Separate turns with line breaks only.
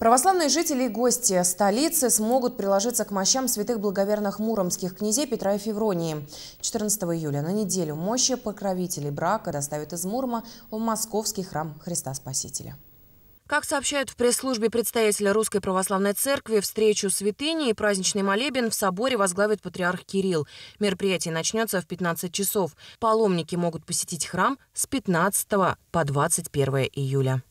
Православные жители и гости столицы смогут приложиться к мощам святых благоверных муромских князей Петра и Февронии. 14 июля на неделю мощи покровителей брака доставят из Мурома в московский храм Христа Спасителя. Как сообщают в пресс-службе представителя Русской Православной Церкви, встречу святыни и праздничный молебен в соборе возглавит патриарх Кирилл. Мероприятие начнется в 15 часов. Паломники могут посетить храм с 15 по 21 июля.